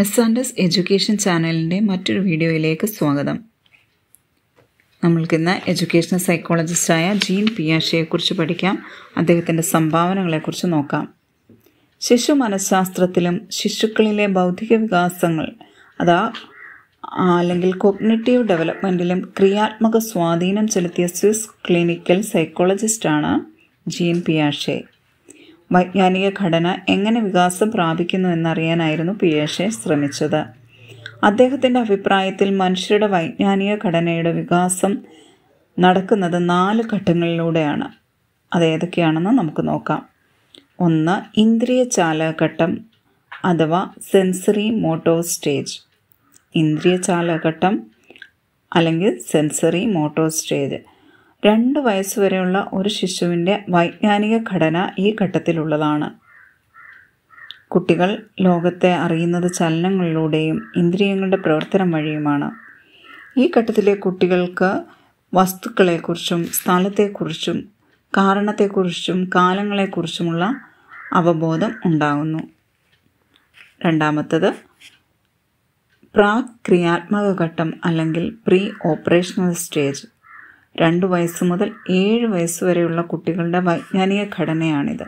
S and S education ചാനലിൻ്റെ മറ്റൊരു വീഡിയോയിലേക്ക് സ്വാഗതം നമ്മൾക്കിന്ന് എഡ്യൂക്കേഷണൽ സൈക്കോളജിസ്റ്റായ ജീൻ പിയാഷയെക്കുറിച്ച് പഠിക്കാം അദ്ദേഹത്തിൻ്റെ സംഭാവനകളെക്കുറിച്ച് നോക്കാം ശിശു മനഃശാസ്ത്രത്തിലും ശിശുക്കളിലെ ബൗദ്ധിക വികാസങ്ങൾ അതാ അല്ലെങ്കിൽ കൊഗ്നിറ്റീവ് ഡെവലപ്മെൻറ്റിലും ക്രിയാത്മക സ്വാധീനം ചെലുത്തിയ സ്വിസ് ക്ലിനിക്കൽ സൈക്കോളജിസ്റ്റാണ് ജീൻ പിയാഷെ വൈജ്ഞാനിക ഘടന എങ്ങനെ വികാസം പ്രാപിക്കുന്നു എന്നറിയാനായിരുന്നു പിയേഷെ ശ്രമിച്ചത് അദ്ദേഹത്തിൻ്റെ അഭിപ്രായത്തിൽ മനുഷ്യരുടെ വൈജ്ഞാനിക ഘടനയുടെ വികാസം നടക്കുന്നത് നാല് ഘട്ടങ്ങളിലൂടെയാണ് ഏതൊക്കെയാണെന്ന് നമുക്ക് നോക്കാം ഒന്ന് ഇന്ദ്രിയ ചാലഘട്ടം അഥവാ സെൻസറി മോട്ടോ സ്റ്റേജ് ഇന്ദ്രിയ ചാലഘട്ടം അല്ലെങ്കിൽ സെൻസറി മോട്ടോ സ്റ്റേജ് രണ്ട് വയസ്സുവരെയുള്ള ഒരു ശിശുവിൻ്റെ വൈജ്ഞാനിക ഘടന ഈ ഘട്ടത്തിലുള്ളതാണ് കുട്ടികൾ ലോകത്തെ അറിയുന്നത് ചലനങ്ങളിലൂടെയും ഇന്ദ്രിയങ്ങളുടെ പ്രവർത്തനം വഴിയുമാണ് ഈ ഘട്ടത്തിലെ കുട്ടികൾക്ക് വസ്തുക്കളെക്കുറിച്ചും സ്ഥലത്തെക്കുറിച്ചും കാരണത്തെക്കുറിച്ചും കാലങ്ങളെക്കുറിച്ചുമുള്ള അവബോധം ഉണ്ടാകുന്നു രണ്ടാമത്തത് പ്രാക്രിയാത്മക ഘട്ടം അല്ലെങ്കിൽ പ്രീ ഓപ്പറേഷണൽ സ്റ്റേജ് രണ്ട് വയസ്സ് മുതൽ ഏഴ് വയസ്സ് വരെയുള്ള കുട്ടികളുടെ വൈജ്ഞാനിക ഘടനയാണിത്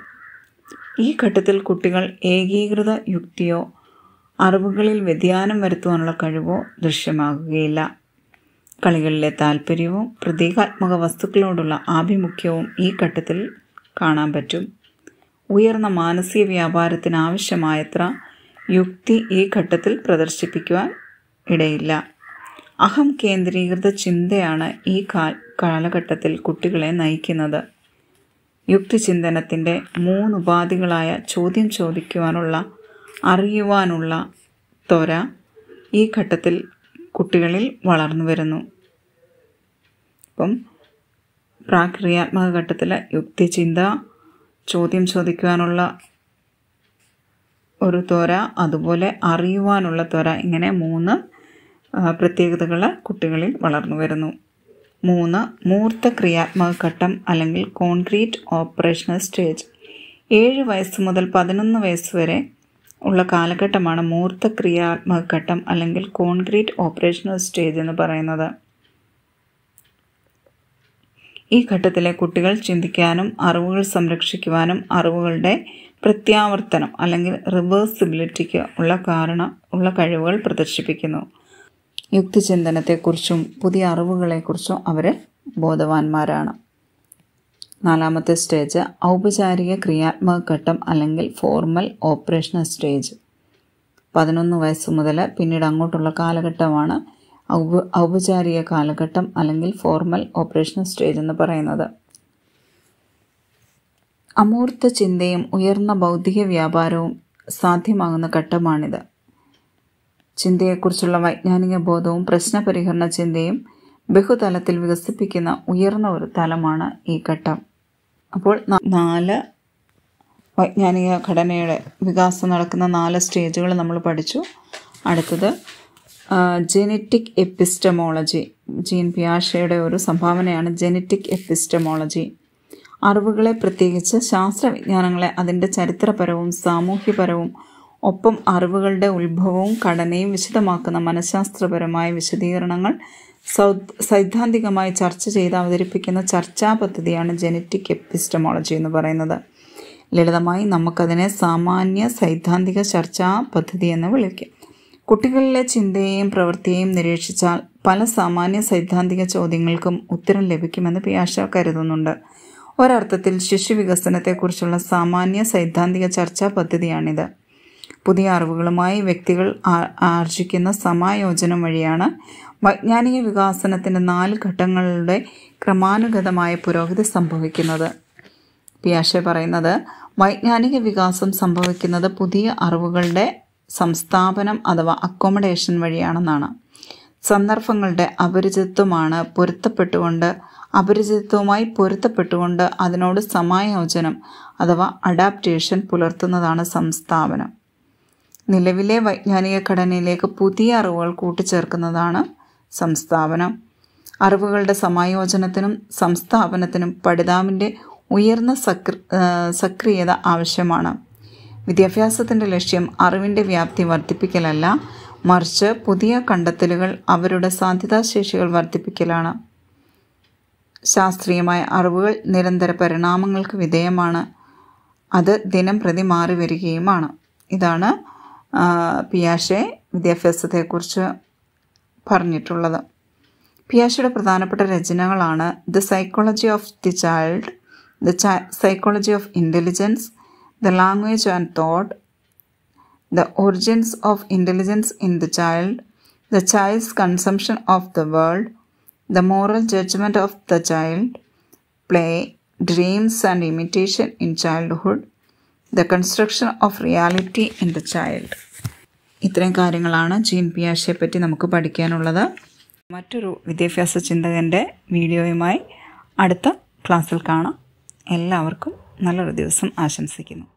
ഈ ഘട്ടത്തിൽ കുട്ടികൾ ഏകീകൃത യുക്തിയോ അറിവുകളിൽ വ്യതിയാനം വരുത്തുവാനുള്ള കഴിവോ ദൃശ്യമാകുകയില്ല കളികളിലെ താല്പര്യവും പ്രതീകാത്മക വസ്തുക്കളോടുള്ള ആഭിമുഖ്യവും ഈ ഘട്ടത്തിൽ കാണാൻ പറ്റും ഉയർന്ന മാനസിക വ്യാപാരത്തിനാവശ്യമായത്ര യുക്തി ഈ ഘട്ടത്തിൽ പ്രദർശിപ്പിക്കുവാൻ ഇടയില്ല അഹം കേന്ദ്രീകൃത ചിന്തയാണ് ഈ കാലഘട്ടത്തിൽ കുട്ടികളെ നയിക്കുന്നത് യുക്തിചിന്തനത്തിൻ്റെ മൂന്നുപാധികളായ ചോദ്യം ചോദിക്കുവാനുള്ള അറിയുവാനുള്ള ത്വര ഈ ഘട്ടത്തിൽ കുട്ടികളിൽ വളർന്നു വരുന്നു അപ്പം പ്രാക്രിയാത്മക ഘട്ടത്തിൽ യുക്തിചിന്ത ചോദ്യം ചോദിക്കുവാനുള്ള ഒരു ത്വര അതുപോലെ അറിയുവാനുള്ള ത്വര ഇങ്ങനെ മൂന്ന് പ്രത്യേകതകൾ കുട്ടികളിൽ വളർന്നു വരുന്നു മൂന്ന് മൂർത്ത ക്രിയാത്മക ഘട്ടം അല്ലെങ്കിൽ കോൺക്രീറ്റ് ഓപ്പറേഷണൽ സ്റ്റേജ് ഏഴ് വയസ്സ് മുതൽ പതിനൊന്ന് വയസ്സ് വരെ ഉള്ള കാലഘട്ടമാണ് മൂർത്ത ക്രിയാത്മക ഘട്ടം അല്ലെങ്കിൽ കോൺക്രീറ്റ് ഓപ്പറേഷണൽ സ്റ്റേജ് എന്ന് പറയുന്നത് ഈ ഘട്ടത്തിലെ കുട്ടികൾ ചിന്തിക്കാനും അറിവുകൾ സംരക്ഷിക്കുവാനും അറിവുകളുടെ പ്രത്യാവർത്തനം അല്ലെങ്കിൽ റിവേഴ്സിബിലിറ്റിക്ക് ഉള്ള കാരണം ഉള്ള കഴിവുകൾ പ്രദർശിപ്പിക്കുന്നു യുക്തിചിന്തനത്തെക്കുറിച്ചും പുതിയ അറിവുകളെക്കുറിച്ചും അവർ ബോധവാന്മാരാണ് നാലാമത്തെ സ്റ്റേജ് ഔപചാരിക ക്രിയാത്മക ഘട്ടം അല്ലെങ്കിൽ ഫോർമൽ ഓപ്പറേഷണൽ സ്റ്റേജ് പതിനൊന്ന് വയസ്സ് മുതൽ പിന്നീട് അങ്ങോട്ടുള്ള കാലഘട്ടമാണ് ഔപചാരിക കാലഘട്ടം അല്ലെങ്കിൽ ഫോർമൽ ഓപ്പറേഷണൽ സ്റ്റേജ് എന്ന് പറയുന്നത് അമൂർത്ത ചിന്തയും ഉയർന്ന ബൗദ്ധിക വ്യാപാരവും സാധ്യമാകുന്ന ഘട്ടമാണിത് ചിന്തയെക്കുറിച്ചുള്ള വൈജ്ഞാനിക ബോധവും പ്രശ്നപരിഹരണ ചിന്തയും ബഹുതലത്തിൽ വികസിപ്പിക്കുന്ന ഉയർന്ന ഒരു തലമാണ് ഈ ഘട്ടം അപ്പോൾ നാല് വൈജ്ഞാനിക ഘടനയുടെ വികാസം നടക്കുന്ന നാല് സ്റ്റേജുകൾ നമ്മൾ പഠിച്ചു അടുത്തത് ജെനറ്റിക് എപ്പിസ്റ്റമോളജി ജീൻ പിയാഷയുടെ ഒരു സംഭാവനയാണ് ജെനറ്റിക് എപ്പിസ്റ്റമോളജി അറിവുകളെ പ്രത്യേകിച്ച് ശാസ്ത്രവിജ്ഞാനങ്ങളെ അതിൻ്റെ ചരിത്രപരവും സാമൂഹ്യപരവും ഒപ്പം അറിവുകളുടെ ഉത്ഭവവും ഘടനയും വിശദമാക്കുന്ന മനഃശാസ്ത്രപരമായ വിശദീകരണങ്ങൾ സൈദ്ധാന്തികമായി ചർച്ച ചെയ്ത് അവതരിപ്പിക്കുന്ന ചർച്ചാ പദ്ധതിയാണ് ജനറ്റിക് എപ്പിസ്റ്റമോളജി എന്ന് പറയുന്നത് ലളിതമായി നമുക്കതിനെ സാമാന്യ സൈദ്ധാന്തിക ചർച്ചാ പദ്ധതി എന്ന് വിളിക്കാം കുട്ടികളിലെ ചിന്തയെയും പ്രവൃത്തിയെയും നിരീക്ഷിച്ചാൽ പല സാമാന്യ സൈദ്ധാന്തിക ചോദ്യങ്ങൾക്കും ഉത്തരം ലഭിക്കുമെന്ന് പിയാഷ കരുതുന്നുണ്ട് ഒരർത്ഥത്തിൽ ശിശു വികസനത്തെക്കുറിച്ചുള്ള സാമാന്യ സൈദ്ധാന്തിക ചർച്ചാ പദ്ധതിയാണിത് പുതിയ അറിവുകളുമായി വ്യക്തികൾ ആർജിക്കുന്ന സമായോജനം വഴിയാണ് വൈജ്ഞാനിക വികാസനത്തിൻ്റെ നാല് ഘട്ടങ്ങളുടെ ക്രമാനുഗതമായ പുരോഗതി സംഭവിക്കുന്നത് പിയാഷെ പറയുന്നത് വൈജ്ഞാനിക വികാസം സംഭവിക്കുന്നത് പുതിയ അറിവുകളുടെ സംസ്ഥാപനം അഥവാ അക്കോമഡേഷൻ വഴിയാണെന്നാണ് സന്ദർഭങ്ങളുടെ അപരിചിത്വമാണ് പൊരുത്തപ്പെട്ടുകൊണ്ട് അപരിചിതത്വവുമായി പൊരുത്തപ്പെട്ടുകൊണ്ട് അതിനോട് സമായോജനം അഥവാ അഡാപ്റ്റേഷൻ പുലർത്തുന്നതാണ് സംസ്ഥാപനം നിലവിലെ വൈജ്ഞാനിക ഘടനയിലേക്ക് പുതിയ അറിവുകൾ കൂട്ടിച്ചേർക്കുന്നതാണ് സംസ്ഥാപനം അറിവുകളുടെ സമായോജനത്തിനും സംസ്ഥാപനത്തിനും പഠിതാവിൻ്റെ ഉയർന്ന സക്രിയത ആവശ്യമാണ് വിദ്യാഭ്യാസത്തിൻ്റെ ലക്ഷ്യം അറിവിൻ്റെ വ്യാപ്തി വർദ്ധിപ്പിക്കലല്ല മറിച്ച് പുതിയ കണ്ടെത്തലുകൾ അവരുടെ സാധ്യതാശേഷികൾ വർദ്ധിപ്പിക്കലാണ് ശാസ്ത്രീയമായ അറിവുകൾ നിരന്തര പരിണാമങ്ങൾക്ക് വിധേയമാണ് അത് ദിനം പ്രതി മാറി വരികയുമാണ് ഇതാണ് പിയാഷെ വിദ്യാഭ്യാസത്തെക്കുറിച്ച് പറഞ്ഞിട്ടുള്ളത് പിയാഷയുടെ പ്രധാനപ്പെട്ട രചനകളാണ് the psychology of the child the psychology of intelligence the language and thought the origins of intelligence in the child the child's conception of the world the moral judgement of the child play dreams and imitation in childhood the construction of reality in the child ഇത്രയും കാര്യങ്ങളാണ് gene പിയാഷയെ പറ്റി നമുക്ക് പഠിക്കാനുള്ളത് മറ്റൊരു വിദ്യാഭ്യാസ ചിന്തകൻ്റെ വീഡിയോയുമായി അടുത്ത ക്ലാസ്സിൽ കാണാം എല്ലാവർക്കും നല്ലൊരു ദിവസം ആശംസിക്കുന്നു